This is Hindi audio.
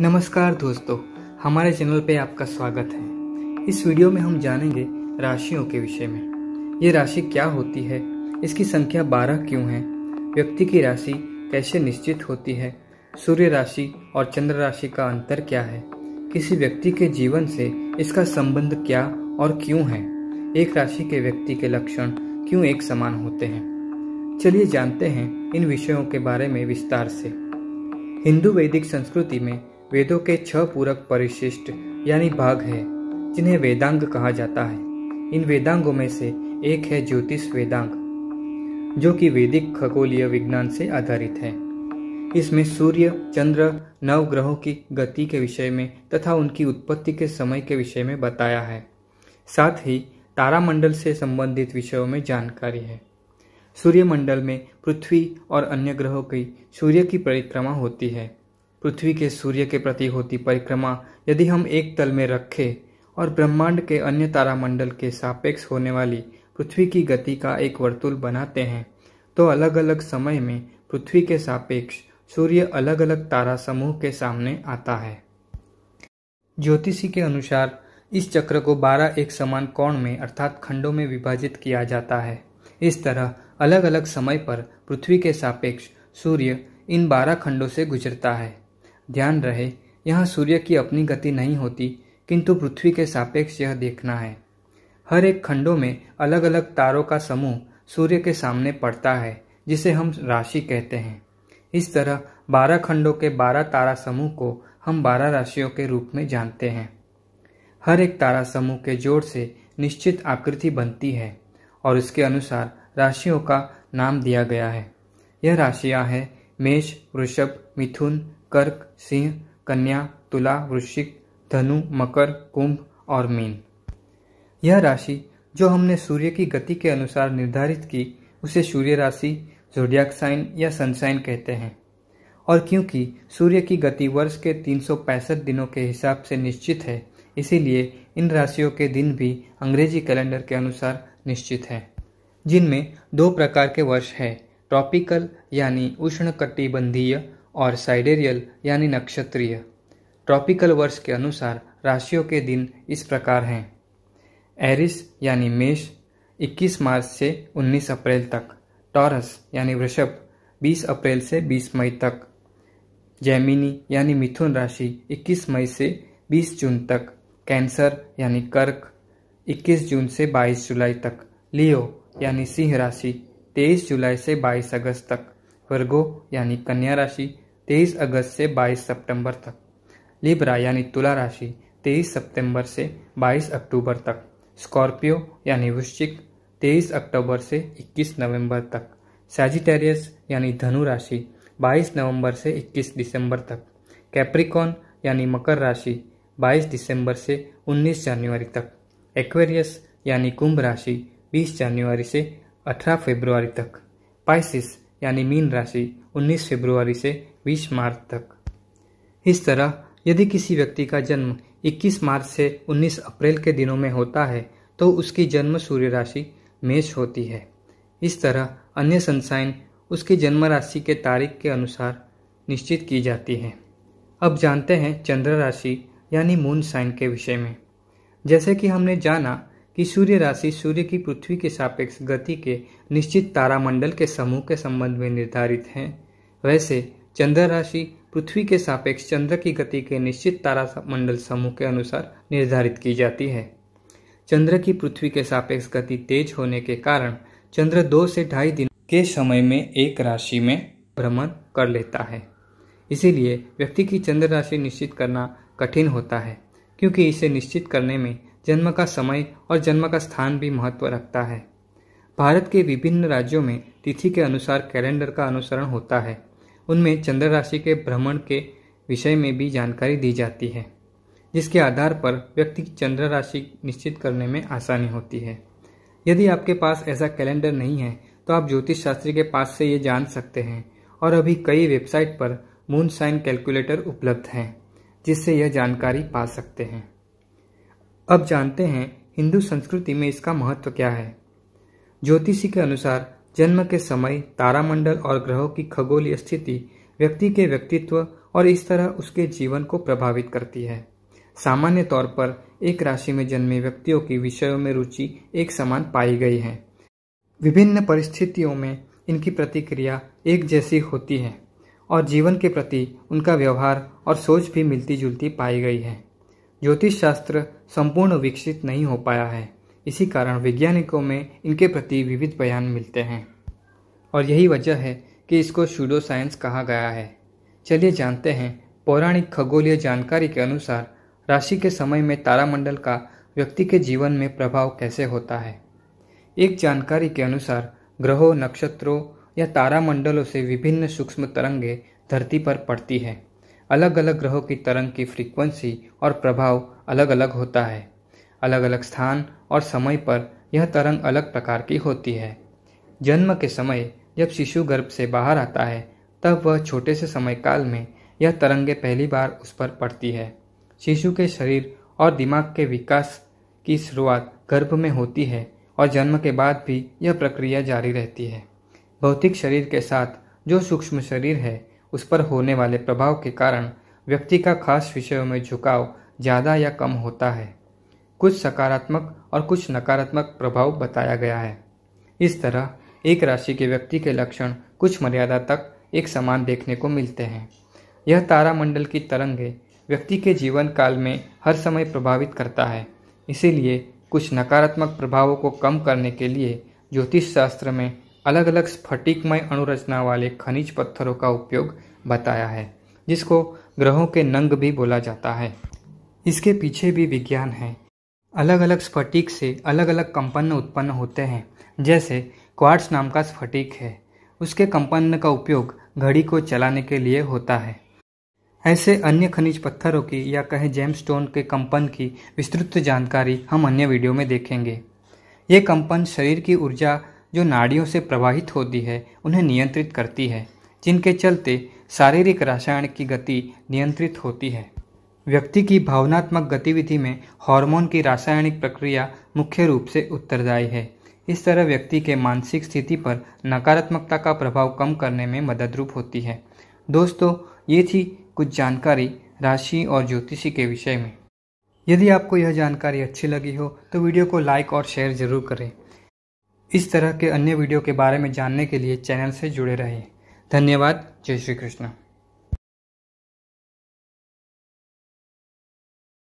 नमस्कार दोस्तों हमारे चैनल पे आपका स्वागत है इस वीडियो में हम जानेंगे राशियों के विषय में ये राशि क्या होती है इसकी संख्या बारह क्यों है व्यक्ति की राशि कैसे निश्चित होती है सूर्य राशि और चंद्र राशि का अंतर क्या है किसी व्यक्ति के जीवन से इसका संबंध क्या और क्यों है एक राशि के व्यक्ति के लक्षण क्यों एक समान होते हैं चलिए जानते हैं इन विषयों के बारे में विस्तार से हिंदू वैदिक संस्कृति में वेदों के छह पूरक परिशिष्ट यानी भाग है जिन्हें वेदांग कहा जाता है इन वेदांगों में से एक है ज्योतिष वेदांग जो कि वैदिक खगोलीय विज्ञान से आधारित है इसमें सूर्य चंद्र नव ग्रहों की गति के विषय में तथा उनकी उत्पत्ति के समय के विषय में बताया है साथ ही तारामंडल से संबंधित विषयों में जानकारी है सूर्यमंडल में पृथ्वी और अन्य ग्रहों की सूर्य की परिक्रमा होती है पृथ्वी के सूर्य के प्रति होती परिक्रमा यदि हम एक तल में रखें और ब्रह्मांड के अन्य तारामंडल के सापेक्ष होने वाली पृथ्वी की गति का एक वर्तुल बनाते हैं तो अलग अलग समय में पृथ्वी के सापेक्ष सूर्य अलग अलग तारा समूह के सामने आता है ज्योतिषी के अनुसार इस चक्र को 12 एक समान कोण में अर्थात खंडों में विभाजित किया जाता है इस तरह अलग अलग समय पर पृथ्वी के सापेक्ष सूर्य इन बारह खंडों से गुजरता है ध्यान रहे यहाँ सूर्य की अपनी गति नहीं होती किंतु पृथ्वी के सापेक्ष यह देखना है हर एक खंडों में अलग अलग तारों का समूह सूर्य के सामने पड़ता है जिसे हम राशि कहते हैं इस तरह बारह खंडों के बारह तारा समूह को हम बारह राशियों के रूप में जानते हैं हर एक तारा समूह के जोड़ से निश्चित आकृति बनती है और इसके अनुसार राशियों का नाम दिया गया है यह राशियां हैं मेष वृषभ मिथुन कर्क सिंह कन्या तुला वृश्चिक धनु मकर कुंभ और मीन यह राशि जो हमने सूर्य की गति के अनुसार निर्धारित की उसे सूर्य राशि जोडियाक साइन या सनसाइन कहते हैं और क्योंकि सूर्य की गति वर्ष के तीन दिनों के हिसाब से निश्चित है इसीलिए इन राशियों के दिन भी अंग्रेजी कैलेंडर के अनुसार निश्चित हैं जिनमें दो प्रकार के वर्ष हैं ट्रॉपिकल यानी उष्णकटिबंधीय और साइडेरियल यानी नक्षत्रीय ट्रॉपिकल वर्ष के अनुसार राशियों के दिन इस प्रकार हैं एरिस यानी मेष 21 मार्च से 19 अप्रैल तक टॉरस यानी वृषभ 20 अप्रैल से 20 मई तक जैमिनी यानी मिथुन राशि 21 मई से 20 जून तक कैंसर यानी कर्क 21 जून से 22 जुलाई तक लियो यानी सिंह राशि तेईस जुलाई से बाईस अगस्त तक वर्गो यानी कन्या राशि तेईस अगस्त से बाईस सितंबर तक लिब्रा यानी तुला राशि तेईस सितंबर से बाईस अक्टूबर तक स्कॉर्पियो यानी वृश्चिक तेईस अक्टूबर से इक्कीस नवंबर तक सैजिटेरियस यानी धनु राशि बाईस नवंबर से इक्कीस दिसंबर तक कैप्रिकॉन यानी मकर राशि 22 दिसंबर से 19 जनवरी तक एक्वेरियस यानी कुंभ राशि 20 जनवरी से 18 फरवरी तक पाइसिस यानी मीन राशि 19 फरवरी से 20 मार्च तक इस तरह यदि किसी व्यक्ति का जन्म 21 मार्च से 19 अप्रैल के दिनों में होता है तो उसकी जन्म सूर्य राशि मेष होती है इस तरह अन्य संसाइन उसकी जन्म राशि के तारीख के अनुसार निश्चित की जाती है अब जानते हैं चंद्र राशि यानी मून साइन के विषय में जैसे कि हमने जाना कि सूर्य राशि सूर्य की पृथ्वी के सापेक्ष गति के निश्चित तारामंडल के समूह के संबंध में निर्धारित हैं वैसे चंद्र राशि पृथ्वी के सापेक्ष चंद्र की गति के निश्चित तारामंडल समूह के अनुसार निर्धारित की जाती है चंद्र की पृथ्वी के सापेक्ष गति तेज होने के कारण चंद्र दो से ढाई दिन के समय में एक राशि में भ्रमण कर लेता है इसीलिए व्यक्ति की चंद्र राशि निश्चित करना कठिन होता है क्योंकि इसे निश्चित करने में जन्म का समय और जन्म का स्थान भी महत्व रखता है भारत के विभिन्न राज्यों में तिथि के अनुसार कैलेंडर का अनुसरण होता है उनमें चंद्र राशि के भ्रमण के विषय में भी जानकारी दी जाती है जिसके आधार पर व्यक्ति की चंद्र राशि निश्चित करने में आसानी होती है यदि आपके पास ऐसा कैलेंडर नहीं है तो आप ज्योतिष शास्त्री के पास से ये जान सकते हैं और अभी कई वेबसाइट पर मून साइन कैलकुलेटर उपलब्ध हैं जिससे यह जानकारी पा सकते हैं अब जानते हैं हिंदू संस्कृति में इसका महत्व क्या है ज्योतिषी के अनुसार जन्म के समय तारामंडल और ग्रहों की खगोलीय स्थिति व्यक्ति के व्यक्तित्व और इस तरह उसके जीवन को प्रभावित करती है सामान्य तौर पर एक राशि में जन्मे व्यक्तियों की विषयों में रुचि एक समान पाई गई है विभिन्न परिस्थितियों में इनकी प्रतिक्रिया एक जैसी होती है और जीवन के प्रति उनका व्यवहार और सोच भी मिलती जुलती पाई गई है ज्योतिष शास्त्र संपूर्ण विकसित नहीं हो पाया है इसी कारण वैज्ञानिकों में इनके प्रति विविध बयान मिलते हैं और यही वजह है कि इसको शूडो साइंस कहा गया है चलिए जानते हैं पौराणिक खगोलीय जानकारी के अनुसार राशि के समय में तारामंडल का व्यक्ति के जीवन में प्रभाव कैसे होता है एक जानकारी के अनुसार ग्रहों नक्षत्रों या तारामंडलों से विभिन्न सूक्ष्म तरंगे धरती पर पड़ती हैं अलग अलग ग्रहों की तरंग की फ्रीक्वेंसी और प्रभाव अलग अलग होता है अलग अलग स्थान और समय पर यह तरंग अलग प्रकार की होती है जन्म के समय जब शिशु गर्भ से बाहर आता है तब वह छोटे से समय काल में यह तरंगे पहली बार उस पर पड़ती है शिशु के शरीर और दिमाग के विकास की शुरुआत गर्भ में होती है और जन्म के बाद भी यह प्रक्रिया जारी रहती है भौतिक शरीर के साथ जो सूक्ष्म शरीर है उस पर होने वाले प्रभाव के कारण व्यक्ति का खास विषयों में झुकाव ज़्यादा या कम होता है कुछ सकारात्मक और कुछ नकारात्मक प्रभाव बताया गया है इस तरह एक राशि के व्यक्ति के लक्षण कुछ मर्यादा तक एक समान देखने को मिलते हैं यह तारामंडल की तरंगे व्यक्ति के जीवन काल में हर समय प्रभावित करता है इसीलिए कुछ नकारात्मक प्रभावों को कम करने के लिए ज्योतिष शास्त्र में अलग अलग स्फटिकमय अणुरचना वाले खनिज पत्थरों का उपयोग बताया है जिसको ग्रहों के नंग भी बोला जाता है इसके पीछे भी विज्ञान है अलग अलग स्फटिक से अलग अलग कंपन उत्पन्न होते हैं जैसे क्वार्ट्स नाम का स्फटिक है उसके कंपन का उपयोग घड़ी को चलाने के लिए होता है ऐसे अन्य खनिज पत्थरों की या कहें जेम स्टोन के कंपन की विस्तृत जानकारी हम अन्य वीडियो में देखेंगे ये कंपन शरीर की ऊर्जा जो नाड़ियों से प्रवाहित होती है उन्हें नियंत्रित करती है जिनके चलते शारीरिक रसायन की गति नियंत्रित होती है व्यक्ति की भावनात्मक गतिविधि में हार्मोन की रासायनिक प्रक्रिया मुख्य रूप से उत्तरदायी है इस तरह व्यक्ति के मानसिक स्थिति पर नकारात्मकता का प्रभाव कम करने में मदद रूप होती है दोस्तों ये थी कुछ जानकारी राशि और ज्योतिषी के विषय में यदि आपको यह जानकारी अच्छी लगी हो तो वीडियो को लाइक और शेयर ज़रूर करें इस तरह के अन्य वीडियो के बारे में जानने के लिए चैनल से जुड़े रहें धन्यवाद जय श्री कृष्ण